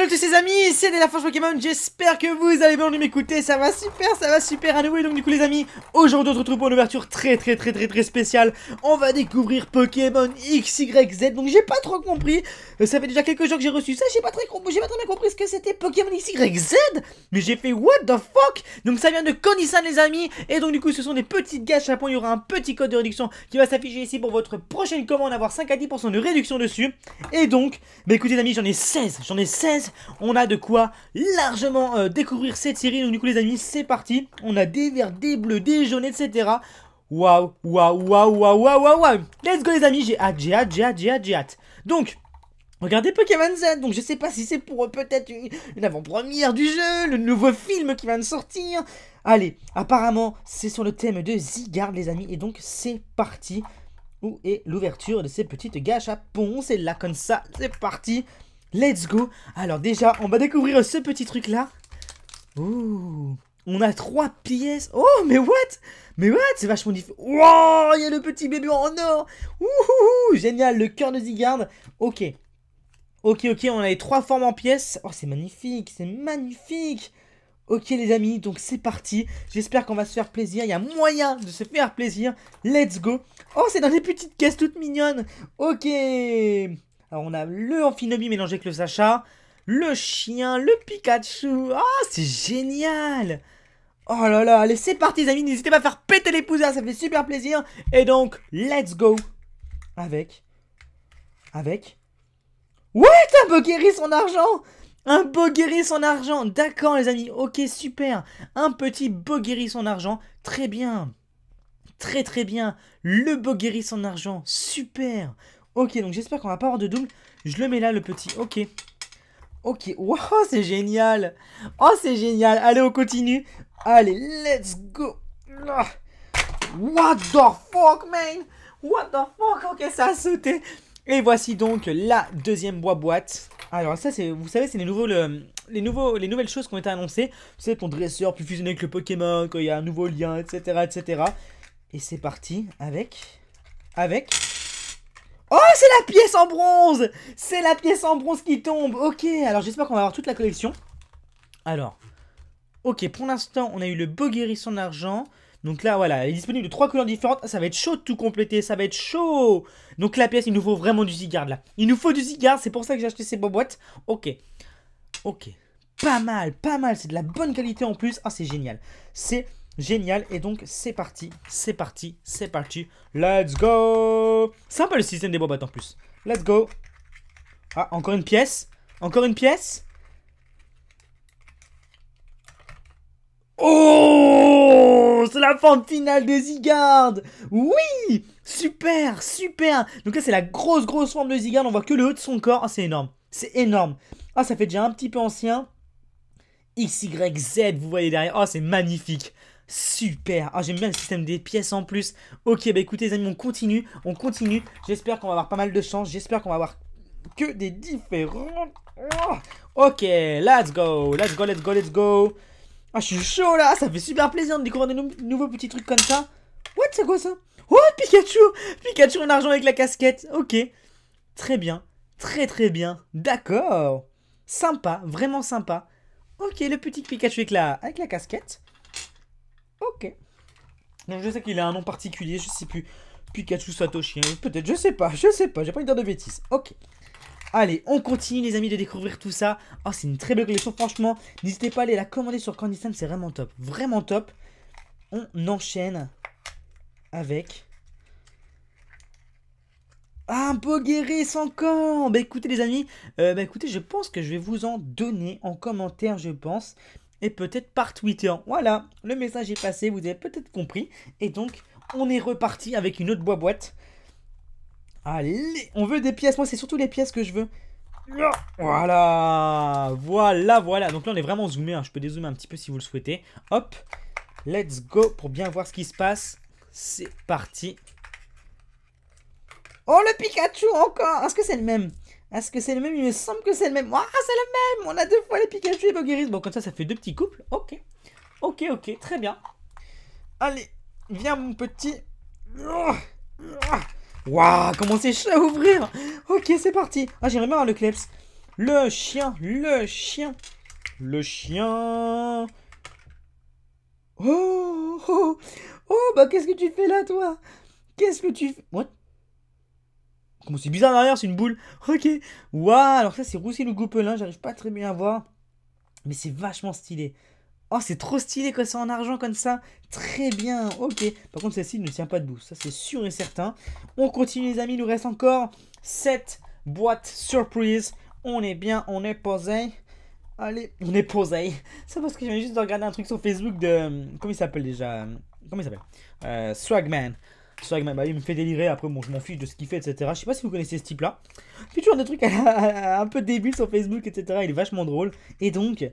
salut tous les amis, c'est la Forge Pokémon, j'espère que vous allez bien, m'écouter, ça va super, ça va super à nouveau et donc du coup les amis, aujourd'hui on se retrouve pour une ouverture très très très très très spéciale, on va découvrir Pokémon XYZ, donc j'ai pas trop compris, euh, ça fait déjà quelques jours que j'ai reçu ça, j'ai pas, très, pas très bien compris ce que c'était Pokémon XYZ, mais j'ai fait what the fuck, donc ça vient de Konisan les amis, et donc du coup ce sont des petites gâches à point, il y aura un petit code de réduction qui va s'afficher ici pour votre prochaine commande, avoir 5 à 10% de réduction dessus, et donc, bah écoutez les amis j'en ai 16, j'en ai 16 on a de quoi largement euh, découvrir cette série. Donc du coup les amis, c'est parti. On a des verts, des bleus, des jaunes, etc. Waouh, waouh, waouh, waouh, waouh, waouh. Let's go les amis, j'ai hâte, j'ai hâte, j'ai hâte, j'ai hâte, Donc, Regardez Pokémon Z, donc je sais pas si c'est pour euh, peut-être une, avant-première du jeu, le nouveau film qui va de sortir. Allez, apparemment c'est sur le thème de Zygarde les amis, et donc c'est parti. Où est l'ouverture de ces petites gâches à pont C'est là comme ça, c'est parti. Let's go Alors déjà, on va découvrir ce petit truc là. Ouh On a trois pièces Oh, mais what Mais what C'est vachement différent. Wow Il y a le petit bébé en or Ouh Génial Le cœur de Zygarde Ok. Ok, ok, on a les trois formes en pièces. Oh, c'est magnifique C'est magnifique Ok les amis, donc c'est parti. J'espère qu'on va se faire plaisir. Il y a moyen de se faire plaisir. Let's go. Oh, c'est dans des petites caisses toutes mignonnes. Ok. Alors on a le Amphinobi mélangé avec le Sacha, le chien, le Pikachu. Ah, oh, c'est génial Oh là là, allez, c'est parti les amis, n'hésitez pas à faire péter les pouces, ça fait super plaisir. Et donc, let's go avec avec Ouais, Un guéri son argent un guérir son argent D'accord les amis, ok super Un petit guérir son argent, très bien Très très bien Le guérir son argent, super Ok, donc j'espère qu'on va pas avoir de double. Je le mets là, le petit. Ok. Ok. Wow, c'est génial. Oh, c'est génial. Allez, on continue. Allez, let's go. What the fuck, man What the fuck Ok, ça a sauté. Et voici donc la deuxième boîte. Alors ça, c'est, vous savez, c'est les nouveaux, les nouveaux, les nouvelles choses qui ont été annoncées. C'est ton dresseur Puis fusionner avec le Pokémon, quand il y a un nouveau lien, etc., etc. Et c'est parti avec, avec Oh, c'est la pièce en bronze C'est la pièce en bronze qui tombe Ok, alors j'espère qu'on va avoir toute la collection. Alors, ok, pour l'instant, on a eu le beau guérisson d'argent. Donc là, voilà, il est disponible de trois couleurs différentes. Ça va être chaud de tout compléter, ça va être chaud Donc la pièce, il nous faut vraiment du cigare là. Il nous faut du cigare c'est pour ça que j'ai acheté ces beaux boîtes. Ok, ok. Pas mal, pas mal, c'est de la bonne qualité en plus. Ah, c'est génial. C'est Génial. Et donc, c'est parti, c'est parti, c'est parti. Let's go Sympa le système des boîtes en plus. Let's go Ah, encore une pièce Encore une pièce Oh C'est la forme finale de Zigard Oui Super Super Donc là, c'est la grosse, grosse forme de Zigard. On voit que le haut de son corps. Ah, c'est énorme. C'est énorme. Ah, ça fait déjà un petit peu ancien. X Y Z. vous voyez derrière. Oh, c'est magnifique. Super Ah j'aime bien le système des pièces en plus Ok bah écoutez les amis on continue, on continue J'espère qu'on va avoir pas mal de chance, j'espère qu'on va avoir que des différents oh. Ok, let's go, let's go, let's go, let's go Ah je suis chaud là, ça fait super plaisir de découvrir des nouveaux petits trucs comme ça What, c'est quoi ça Oh Pikachu Pikachu en argent avec la casquette, ok Très bien, très très bien, d'accord Sympa, vraiment sympa Ok, le petit Pikachu avec avec la casquette Ok. Donc je sais qu'il a un nom particulier, je sais plus. Pikachu Satoshi, peut-être, je sais pas, je sais pas, j'ai pas une de de bêtises. Ok. Allez, on continue les amis de découvrir tout ça. Oh, c'est une très belle collection, franchement. N'hésitez pas à aller la commander sur Candystand, c'est vraiment top. Vraiment top. On enchaîne avec... un Ah, sans encore Bah écoutez les amis, euh, bah écoutez, je pense que je vais vous en donner en commentaire, je pense et peut-être par Twitter. Voilà, le message est passé, vous avez peut-être compris. Et donc, on est reparti avec une autre boîte. Allez, on veut des pièces. Moi, c'est surtout les pièces que je veux. Voilà, voilà, voilà. Donc là, on est vraiment zoomé. Hein. Je peux dézoomer un petit peu si vous le souhaitez. Hop, let's go pour bien voir ce qui se passe. C'est parti. Oh, le Pikachu encore Est-ce que c'est le même est-ce que c'est le même Il me semble que c'est le même. Ah, c'est le même On a deux fois les Pikachu et Bogueris. Bon, comme ça, ça fait deux petits couples. Ok. Ok, ok, très bien. Allez, viens, mon petit. Waouh, comment c'est chaud à ouvrir Ok, c'est parti. Ah, j'aimerais bien avoir le Kleps. Le chien, le chien, le chien. Oh, oh, oh, oh bah qu'est-ce que tu fais là, toi Qu'est-ce que tu fais What Comment c'est bizarre derrière, c'est une boule. Ok. Waouh, alors ça c'est roussi le Goupelin, hein, j'arrive pas très bien à voir. Mais c'est vachement stylé. Oh, c'est trop stylé quand ça en argent comme ça. Très bien, ok. Par contre, celle-ci ne tient pas debout, ça c'est sûr et certain. On continue les amis, il nous reste encore 7 boîtes surprise. On est bien, on est posé. Allez, on est posé. C'est parce que j'ai juste de regarder un truc sur Facebook de... Euh, comment il s'appelle déjà Comment il s'appelle euh, Swagman. C'est vrai que il me fait délirer, après bon, je m'en de ce qu'il fait, etc. Je sais pas si vous connaissez ce type-là. Il fait toujours des trucs un peu débiles sur Facebook, etc. Il est vachement drôle. Et donc...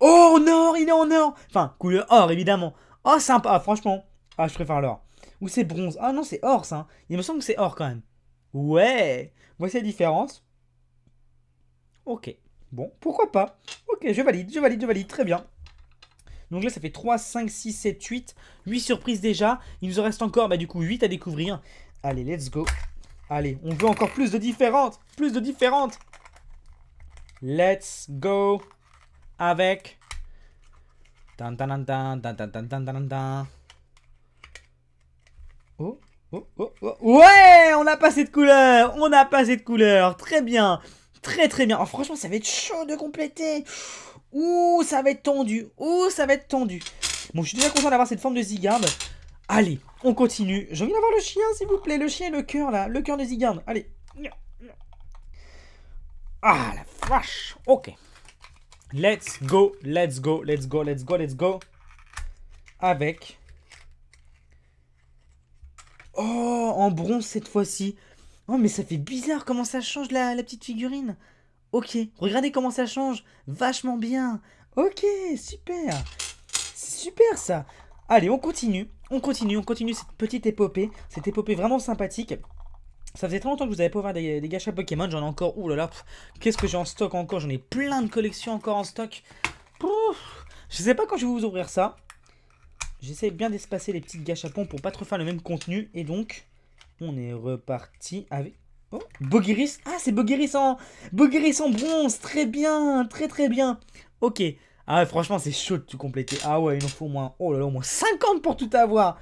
Oh, en or, il est en or Enfin, couleur or, évidemment. Oh, sympa, franchement. Ah, je préfère l'or. Ou c'est bronze. Ah non, c'est or, ça. Il me semble que c'est or, quand même. Ouais Voici la différence. Ok. Bon, pourquoi pas Ok, je valide, je valide, je valide. Très bien. Donc là, ça fait 3, 5, 6, 7, 8. 8 surprises déjà. Il nous en reste encore, bah, du coup, 8 à découvrir. Allez, let's go. Allez, on veut encore plus de différentes. Plus de différentes. Let's go avec... Oh, oh, oh, oh. Ouais, on a passé de couleur. On a passé de couleur. Très bien. Très, très bien. Oh, franchement, ça va être chaud de compléter. Ouh, ça va être tendu. Ouh, ça va être tendu. Bon, je suis déjà content d'avoir cette forme de Zygarde. Allez, on continue. J'ai envie d'avoir le chien, s'il vous plaît. Le chien et le cœur, là. Le cœur de Zygarde. Allez. Ah, la vache. Ok. Let's go, let's go, let's go, let's go, let's go. Avec... Oh, en bronze cette fois-ci. Oh, mais ça fait bizarre comment ça change la petite figurine. Ok, regardez comment ça change. Vachement bien. Ok, super. Super ça. Allez, on continue. On continue, on continue cette petite épopée. Cette épopée vraiment sympathique. Ça faisait très longtemps que vous avez pas ouvert des, des Pokémon. J'en ai encore. Ouh là là. Qu'est-ce que j'ai en stock encore J'en ai plein de collections encore en stock. Je sais pas quand je vais vous ouvrir ça. J'essaie bien d'espacer les petites gâchapons pour pas trop faire le même contenu. Et donc, on est reparti avec... Oh, Bogiris Ah, c'est Bogiris en... Bogiris en bronze Très bien Très très bien Ok. Ah franchement, c'est chaud de tout compléter. Ah ouais, il en faut au moins... Oh là là, au moins 50 pour tout avoir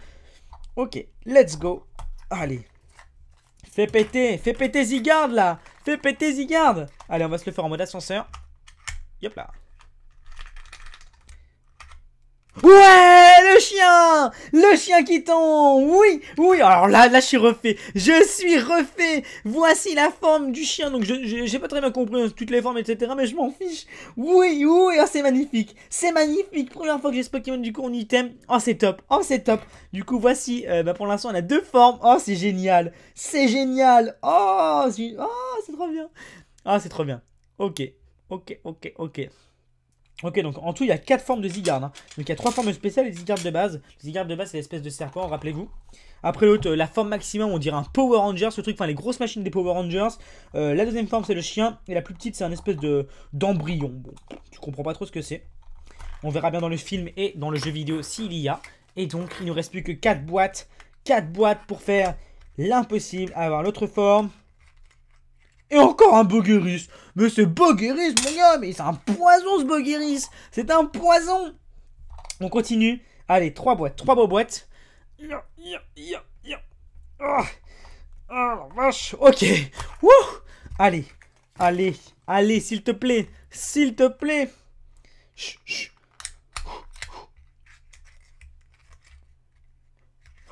Ok, let's go Allez Fais péter Fais péter Zigard, là Fais péter Zigard Allez, on va se le faire en mode ascenseur. Yop là Ouais, le chien Le chien qui tombe Oui, oui, alors là, là, je suis refait. Je suis refait Voici la forme du chien. Donc, je j'ai pas très bien compris hein, toutes les formes, etc., mais je m'en fiche. Oui, oui, oh, c'est magnifique C'est magnifique Première fois que j'ai ce Pokémon, du coup, on item. Oh, c'est top Oh, c'est top Du coup, voici, euh, bah, pour l'instant, on a deux formes. Oh, c'est génial C'est génial Oh, c'est oh, trop bien Oh, c'est trop bien Ok, ok, ok, ok. Ok, donc en tout, il y a 4 formes de Zygarde. Hein. Donc il y a 3 formes spéciales et Zygarde de base. Zygarde de base, c'est l'espèce de serpent, rappelez-vous. Après l'autre, euh, la forme maximum, on dirait un Power Ranger, ce truc, enfin les grosses machines des Power Rangers. Euh, la deuxième forme, c'est le chien. Et la plus petite, c'est un espèce de d'embryon. Bon, tu comprends pas trop ce que c'est. On verra bien dans le film et dans le jeu vidéo s'il y a. Et donc, il nous reste plus que 4 boîtes. 4 boîtes pour faire l'impossible, avoir l'autre forme. Et encore un Boguerus Mais c'est Boguerus, mon gars, mais c'est un poison ce Boguerus C'est un poison On continue. Allez, trois boîtes, trois beaux boîtes. oh, la vache Ok Wouh Allez, allez, allez, s'il te plaît S'il te plaît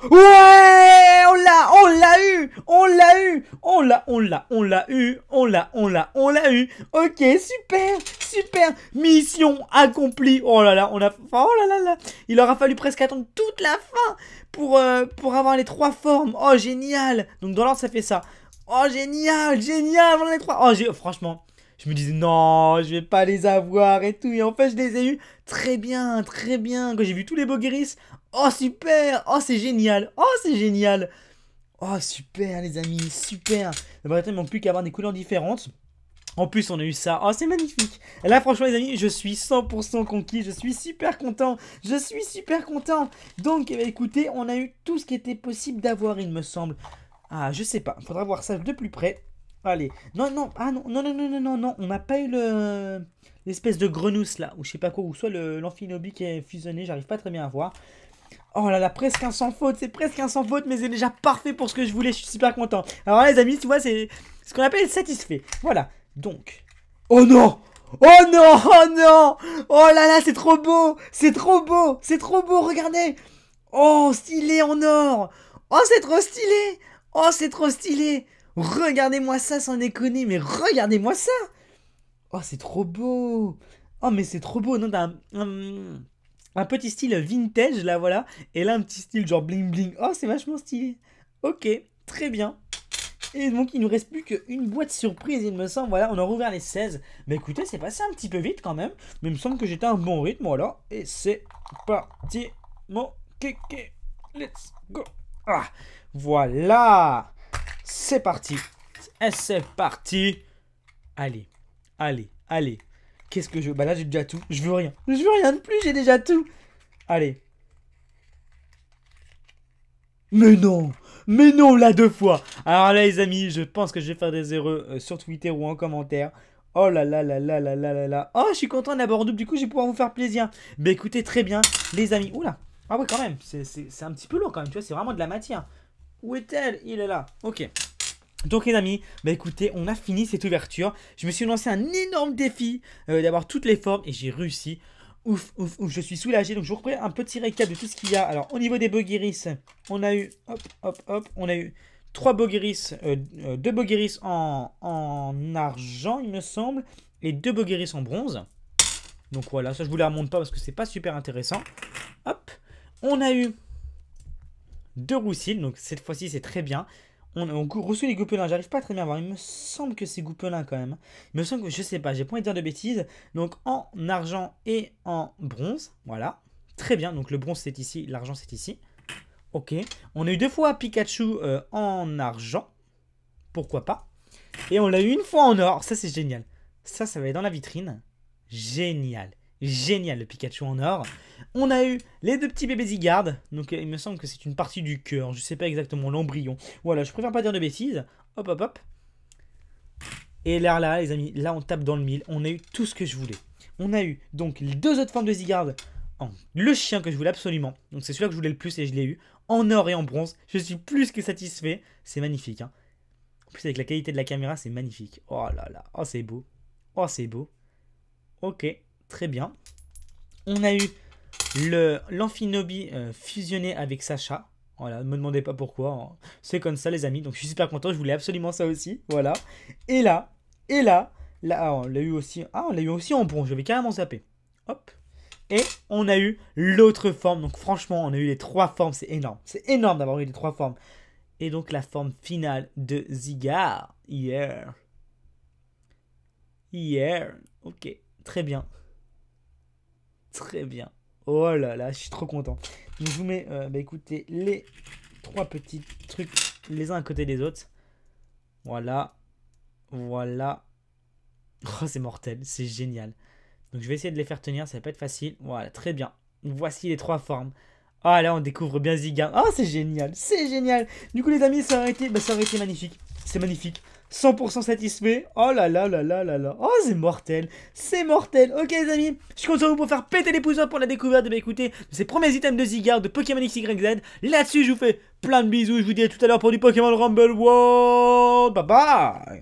Ouais On l'a On l'a eu On l'a eu On l'a, on l'a, on l'a eu On l'a, on l'a, on l'a eu Ok, super Super Mission accomplie Oh là là, on a... Oh là là là Il aura fallu presque attendre toute la fin pour, euh, pour avoir les trois formes Oh, génial Donc dans l'ordre, ça fait ça. Oh, génial Génial On a les trois Oh, Franchement... Je me disais non, je vais pas les avoir et tout. Et en fait, je les ai eus très bien, très bien. Quand j'ai vu tous les Bogueris, Oh super Oh c'est génial Oh c'est génial Oh super les amis, super vrai, il ne manque plus qu'à avoir des couleurs différentes. En plus on a eu ça, oh c'est magnifique Là franchement les amis, je suis 100% conquis, je suis super content Je suis super content Donc eh écoutez, on a eu tout ce qui était possible d'avoir il me semble. Ah je sais pas, Il faudra voir ça de plus près. Allez, non, non, ah non, non, non, non, non, non, on n'a pas eu le l'espèce de grenouille là, ou je sais pas quoi, ou soit l'amphinobi qui est fusionné, j'arrive pas très bien à voir. Oh là là, presque un sans faute, c'est presque un sans faute, mais c'est déjà parfait pour ce que je voulais, je suis super content. Alors là, les amis, tu vois, c'est ce qu'on appelle satisfait. Voilà, donc. Oh non Oh non Oh non Oh là là, c'est trop beau C'est trop beau C'est trop beau, regardez Oh, stylé en or Oh, c'est trop stylé Oh, c'est trop stylé Regardez-moi ça sans déconner, mais regardez-moi ça Oh, c'est trop beau Oh, mais c'est trop beau Non, t'as un petit style vintage, là, voilà. Et là, un petit style genre bling bling. Oh, c'est vachement stylé. Ok, très bien. Et donc, il nous reste plus qu'une boîte surprise, il me semble. Voilà, on a rouvert les 16. Mais écoutez, c'est passé un petit peu vite quand même. Mais il me semble que j'étais à un bon rythme, voilà. Et c'est parti, mon kéké. Let's go. Ah, voilà. C'est parti. Et eh, c'est parti. Allez, allez, allez. Qu'est-ce que je veux Bah là, j'ai déjà tout. Je veux rien. Je veux rien de plus, j'ai déjà tout. Allez. Mais non Mais non, là, deux fois Alors là, les amis, je pense que je vais faire des erreurs euh, sur Twitter ou en commentaire. Oh là là là là là là là là Oh, je suis content d'abord en double, du coup, je vais pouvoir vous faire plaisir. Bah écoutez, très bien, les amis. Oula Ah ouais, quand même, c'est un petit peu long quand même, tu vois, c'est vraiment de la matière. Où est-elle Il est là. Ok. Donc les amis, bah écoutez, on a fini cette ouverture. Je me suis lancé un énorme défi euh, d'avoir toutes les formes et j'ai réussi. Ouf, ouf, ouf, je suis soulagé. Donc je vous reprends un petit récap de tout ce qu'il y a. Alors au niveau des Bogiris, on a eu, hop, hop, hop, on a eu 3 Bogiris. 2 Bogiris en, argent il me semble, et 2 Bogiris en bronze. Donc voilà, ça je vous la remonte pas parce que c'est pas super intéressant. Hop, on a eu deux roussils, donc cette fois-ci c'est très bien. On, a reçu les Goupelins, j'arrive pas très bien à voir. Il me semble que c'est Goupelin quand même. Il me semble que je sais pas, j'ai pas envie de dire de bêtises. Donc en argent et en bronze, voilà. Très bien, donc le bronze c'est ici, l'argent c'est ici. Ok. On a eu deux fois Pikachu euh, en argent. Pourquoi pas Et on l'a eu une fois en or, ça c'est génial. Ça, ça va être dans la vitrine. Génial. Génial le Pikachu en or. On a eu les deux petits bébés Zygarde. Donc euh, il me semble que c'est une partie du cœur. Je sais pas exactement l'embryon. Voilà, je préfère pas dire de bêtises. Hop hop hop. Et là là les amis, là on tape dans le mille. On a eu tout ce que je voulais. On a eu donc les deux autres formes de Zygarde. en le chien que je voulais absolument. Donc c'est celui-là que je voulais le plus et je l'ai eu. En or et en bronze. Je suis plus que satisfait. C'est magnifique. Hein. En plus avec la qualité de la caméra, c'est magnifique. Oh là là. Oh c'est beau. Oh c'est beau. Ok très bien. On a eu le euh, fusionné avec Sacha. Voilà, me demandez pas pourquoi. Hein. C'est comme ça, les amis. Donc, je suis super content. Je voulais absolument ça aussi. Voilà. Et là, et là, là, ah, on l'a eu aussi. Ah, on l'a eu aussi en bon. Je vais carrément zapper. Hop. Et on a eu l'autre forme. Donc, franchement, on a eu les trois formes. C'est énorme. C'est énorme d'avoir eu les trois formes. Et donc, la forme finale de Zigar. Hier. Hier. Ok. Très bien. Très bien. Oh là là, je suis trop content. je vous mets, euh, bah, écoutez, les trois petits trucs les uns à côté des autres. Voilà. Voilà. Oh, c'est mortel, c'est génial. Donc je vais essayer de les faire tenir, ça va pas être facile. Voilà, très bien. Voici les trois formes. Ah là, on découvre bien Ziga. Ah, c'est génial, c'est génial. Du coup, les amis, ça aurait été, bah, ça aurait été magnifique. C'est magnifique. 100% satisfait. Oh là là là là là là. Oh, c'est mortel. C'est mortel. Ok, les amis, je compte sur vous pour faire péter les pouces pour la découverte eh de bah, écoutez, ces premiers items de Zygarde de Pokémon XYZ. Là-dessus, je vous fais plein de bisous. Je vous dis à tout à l'heure pour du Pokémon Rumble World. Bye bye.